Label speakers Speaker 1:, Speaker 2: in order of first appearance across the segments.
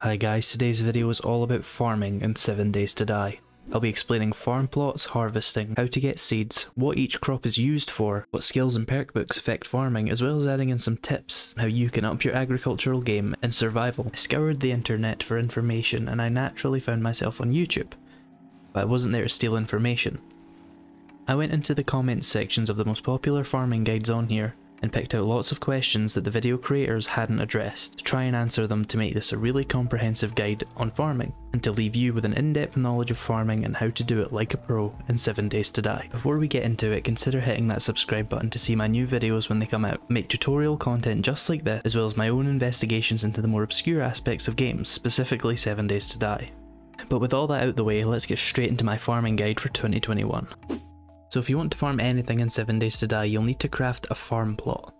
Speaker 1: Hi guys, today's video is all about farming in 7 Days to Die. I'll be explaining farm plots, harvesting, how to get seeds, what each crop is used for, what skills and perk books affect farming, as well as adding in some tips how you can up your agricultural game and survival. I scoured the internet for information and I naturally found myself on YouTube, but I wasn't there to steal information. I went into the comments sections of the most popular farming guides on here and picked out lots of questions that the video creators hadn't addressed to try and answer them to make this a really comprehensive guide on farming and to leave you with an in-depth knowledge of farming and how to do it like a pro in 7 days to die. Before we get into it, consider hitting that subscribe button to see my new videos when they come out. Make tutorial content just like this, as well as my own investigations into the more obscure aspects of games, specifically 7 days to die. But with all that out the way, let's get straight into my farming guide for 2021. So if you want to farm anything in 7 Days to Die, you'll need to craft a farm plot.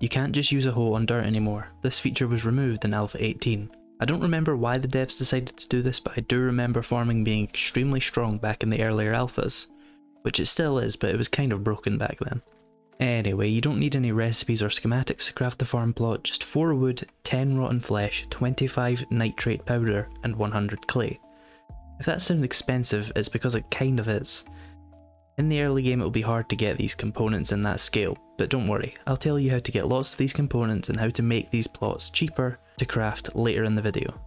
Speaker 1: You can't just use a hoe on dirt anymore, this feature was removed in Alpha 18. I don't remember why the devs decided to do this, but I do remember farming being extremely strong back in the earlier alphas. Which it still is, but it was kind of broken back then. Anyway, you don't need any recipes or schematics to craft the farm plot, just 4 wood, 10 rotten flesh, 25 nitrate powder, and 100 clay. If that sounds expensive, it's because it kind of is. In the early game it will be hard to get these components in that scale, but don't worry, I'll tell you how to get lots of these components and how to make these plots cheaper to craft later in the video.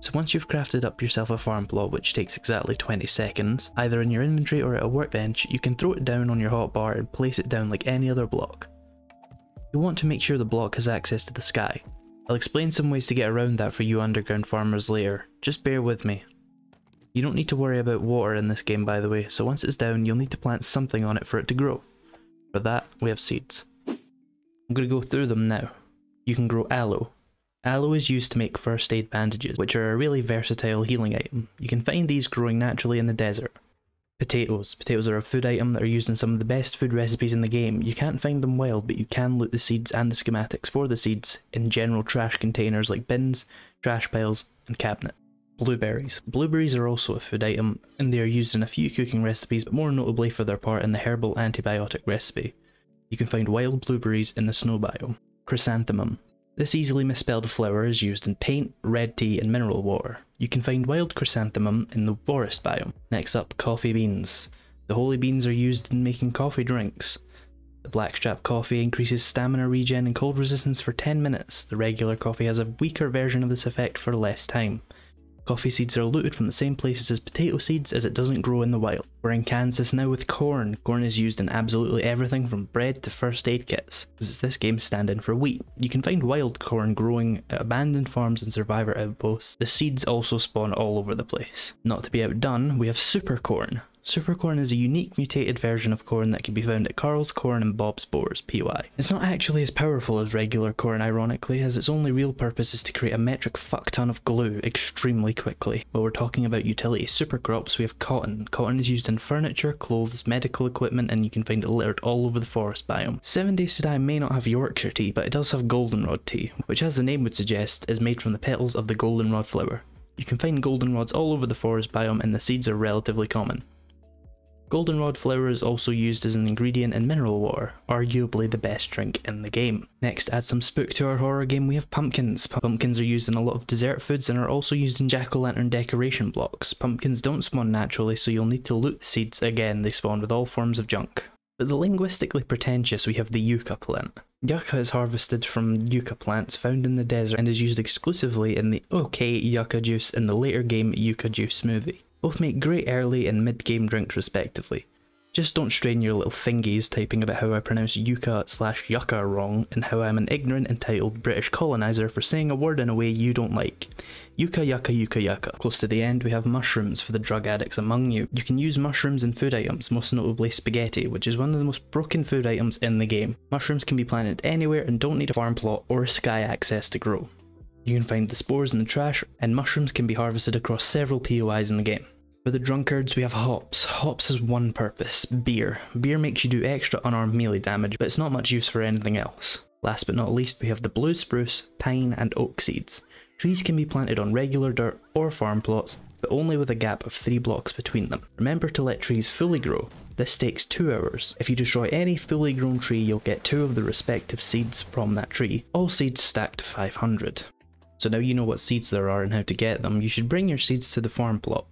Speaker 1: So once you've crafted up yourself a farm plot which takes exactly 20 seconds, either in your inventory or at a workbench, you can throw it down on your hotbar and place it down like any other block. you want to make sure the block has access to the sky. I'll explain some ways to get around that for you underground farmers later, just bear with me, you don't need to worry about water in this game by the way, so once it's down you'll need to plant something on it for it to grow. For that, we have seeds. I'm going to go through them now. You can grow aloe. Aloe is used to make first aid bandages, which are a really versatile healing item. You can find these growing naturally in the desert. Potatoes. Potatoes are a food item that are used in some of the best food recipes in the game. You can't find them wild, but you can loot the seeds and the schematics for the seeds in general trash containers like bins, trash piles, and cabinets. Blueberries. Blueberries are also a food item and they are used in a few cooking recipes but more notably for their part in the herbal antibiotic recipe. You can find wild blueberries in the snow biome. Chrysanthemum. This easily misspelled flower is used in paint, red tea and mineral water. You can find wild chrysanthemum in the forest biome. Next up, coffee beans. The holy beans are used in making coffee drinks. The blackstrap coffee increases stamina regen and cold resistance for 10 minutes. The regular coffee has a weaker version of this effect for less time. Coffee seeds are looted from the same places as potato seeds as it doesn't grow in the wild. We're in Kansas now with corn. Corn is used in absolutely everything from bread to first aid kits, because it's this game's stand-in for wheat. You can find wild corn growing at abandoned farms and survivor outposts. The seeds also spawn all over the place. Not to be outdone, we have super corn. Supercorn is a unique mutated version of corn that can be found at Carl's Corn and Bob's Boars PY. It's not actually as powerful as regular corn ironically, as its only real purpose is to create a metric fuckton of glue extremely quickly. While we're talking about utility supercrops, we have cotton. Cotton is used in furniture, clothes, medical equipment, and you can find it littered all over the forest biome. Seven Days to Die may not have Yorkshire tea, but it does have goldenrod tea, which as the name would suggest, is made from the petals of the goldenrod flower. You can find goldenrods all over the forest biome and the seeds are relatively common. Goldenrod flower is also used as an ingredient in mineral water, arguably the best drink in the game. Next, add some spook to our horror game, we have pumpkins. Pumpkins are used in a lot of dessert foods and are also used in jack-o'-lantern decoration blocks. Pumpkins don't spawn naturally, so you'll need to loot seeds again, they spawn with all forms of junk. But the linguistically pretentious we have the yucca plant. Yucca is harvested from yucca plants found in the desert and is used exclusively in the OK yucca juice in the later game Yucca Juice Smoothie. Both make great early and mid-game drinks respectively. Just don't strain your little thingies typing about how I pronounce yucca slash yucca wrong and how I'm an ignorant entitled British coloniser for saying a word in a way you don't like. Yucca yucca yucca yucca. Close to the end we have mushrooms for the drug addicts among you. You can use mushrooms in food items, most notably spaghetti, which is one of the most broken food items in the game. Mushrooms can be planted anywhere and don't need a farm plot or sky access to grow. You can find the spores in the trash, and mushrooms can be harvested across several POIs in the game. For the drunkards, we have hops. Hops has one purpose, beer. Beer makes you do extra unarmed melee damage, but it's not much use for anything else. Last but not least, we have the blue spruce, pine, and oak seeds. Trees can be planted on regular dirt or farm plots, but only with a gap of 3 blocks between them. Remember to let trees fully grow. This takes 2 hours. If you destroy any fully grown tree, you'll get 2 of the respective seeds from that tree. All seeds stacked to 500. So now you know what seeds there are and how to get them, you should bring your seeds to the farm plot.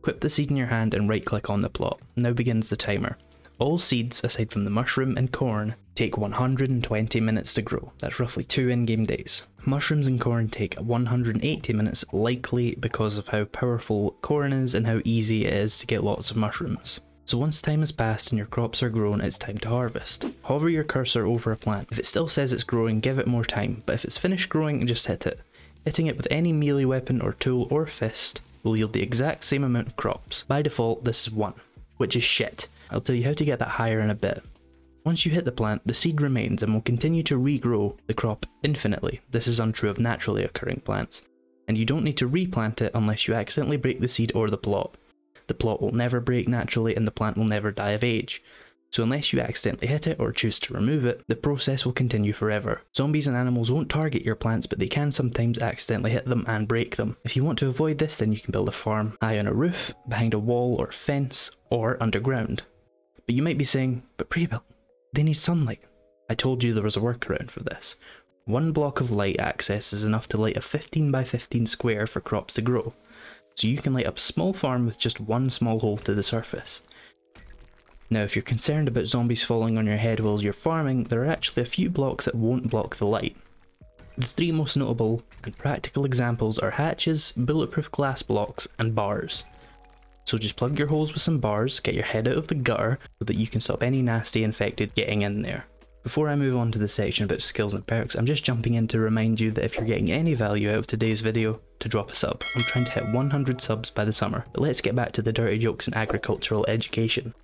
Speaker 1: Equip the seed in your hand and right click on the plot. Now begins the timer. All seeds, aside from the mushroom and corn, take 120 minutes to grow. That's roughly two in-game days. Mushrooms and corn take 180 minutes, likely because of how powerful corn is and how easy it is to get lots of mushrooms. So once time has passed and your crops are grown, it's time to harvest. Hover your cursor over a plant. If it still says it's growing, give it more time, but if it's finished growing, just hit it. Hitting it with any melee weapon or tool or fist will yield the exact same amount of crops. By default, this is 1, which is shit. I'll tell you how to get that higher in a bit. Once you hit the plant, the seed remains and will continue to regrow the crop infinitely. This is untrue of naturally occurring plants, and you don't need to replant it unless you accidentally break the seed or the plot the plot will never break naturally and the plant will never die of age. So unless you accidentally hit it or choose to remove it, the process will continue forever. Zombies and animals won't target your plants but they can sometimes accidentally hit them and break them. If you want to avoid this then you can build a farm high on a roof, behind a wall or fence, or underground. But you might be saying, but pre-built, they need sunlight. I told you there was a workaround for this. One block of light access is enough to light a 15 by 15 square for crops to grow so you can light up a small farm with just one small hole to the surface. Now if you're concerned about zombies falling on your head while you're farming, there are actually a few blocks that won't block the light. The three most notable and practical examples are hatches, bulletproof glass blocks, and bars. So just plug your holes with some bars, get your head out of the gutter so that you can stop any nasty infected getting in there. Before I move on to the section about skills and perks, I'm just jumping in to remind you that if you're getting any value out of today's video, to drop a sub. I'm trying to hit 100 subs by the summer. But let's get back to the dirty jokes and agricultural education.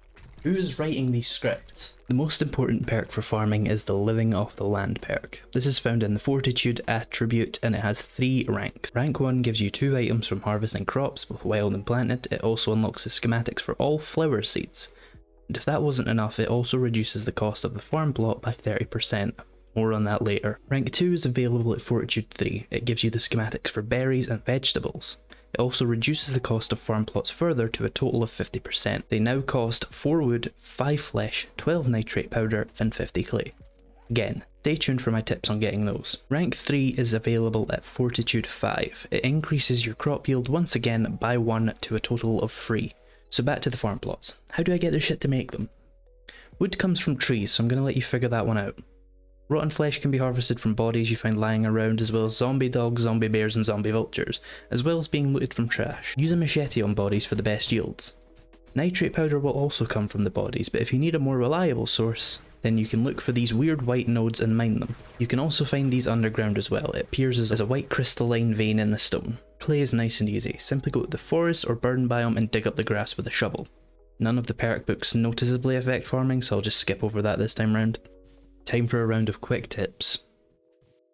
Speaker 1: Who is writing these scripts? The most important perk for farming is the living off the land perk. This is found in the fortitude attribute and it has three ranks. Rank 1 gives you two items from harvesting crops, both wild and planted. It also unlocks the schematics for all flower seeds. And if that wasn't enough, it also reduces the cost of the farm plot by 30%. More on that later. Rank 2 is available at Fortitude 3. It gives you the schematics for berries and vegetables. It also reduces the cost of farm plots further to a total of 50%. They now cost 4 wood, 5 flesh, 12 nitrate powder and 50 clay. Again, stay tuned for my tips on getting those. Rank 3 is available at Fortitude 5. It increases your crop yield once again by 1 to a total of 3. So back to the farm plots. How do I get the shit to make them? Wood comes from trees, so I'm going to let you figure that one out. Rotten flesh can be harvested from bodies you find lying around, as well as zombie dogs, zombie bears, and zombie vultures, as well as being looted from trash. Use a machete on bodies for the best yields. Nitrate powder will also come from the bodies, but if you need a more reliable source, then you can look for these weird white nodes and mine them. You can also find these underground as well, it appears as a white crystalline vein in the stone. Clay is nice and easy, simply go to the forest or burn biome and dig up the grass with a shovel. None of the perk books noticeably affect farming, so I'll just skip over that this time round. Time for a round of quick tips.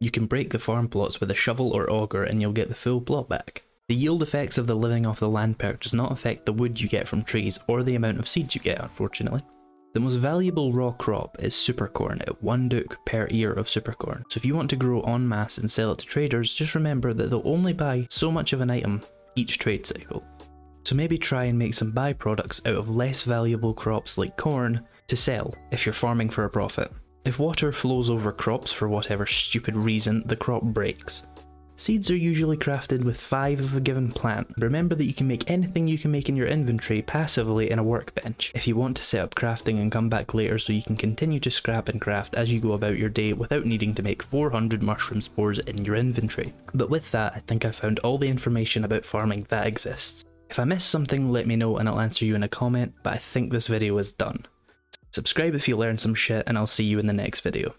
Speaker 1: You can break the farm plots with a shovel or auger and you'll get the full plot back. The yield effects of the living off the land perk does not affect the wood you get from trees or the amount of seeds you get, unfortunately. The most valuable raw crop is supercorn at 1 duke per ear of supercorn. So if you want to grow en masse and sell it to traders, just remember that they'll only buy so much of an item each trade cycle. So maybe try and make some byproducts out of less valuable crops like corn to sell if you're farming for a profit. If water flows over crops for whatever stupid reason, the crop breaks. Seeds are usually crafted with 5 of a given plant. Remember that you can make anything you can make in your inventory passively in a workbench. If you want to set up crafting and come back later so you can continue to scrap and craft as you go about your day without needing to make 400 mushroom spores in your inventory. But with that, I think I found all the information about farming that exists. If I missed something, let me know and I'll answer you in a comment, but I think this video is done. Subscribe if you learned some shit and I'll see you in the next video.